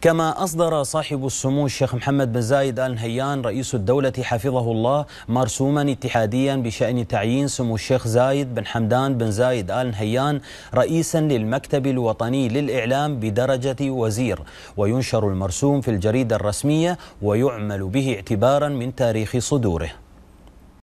كما أصدر صاحب السمو الشيخ محمد بن زايد آل نهيان رئيس الدولة حفظه الله مرسوما اتحاديا بشأن تعيين سمو الشيخ زايد بن حمدان بن زايد آل نهيان رئيسا للمكتب الوطني للإعلام بدرجة وزير وينشر المرسوم في الجريدة الرسمية ويعمل به اعتبارا من تاريخ صدوره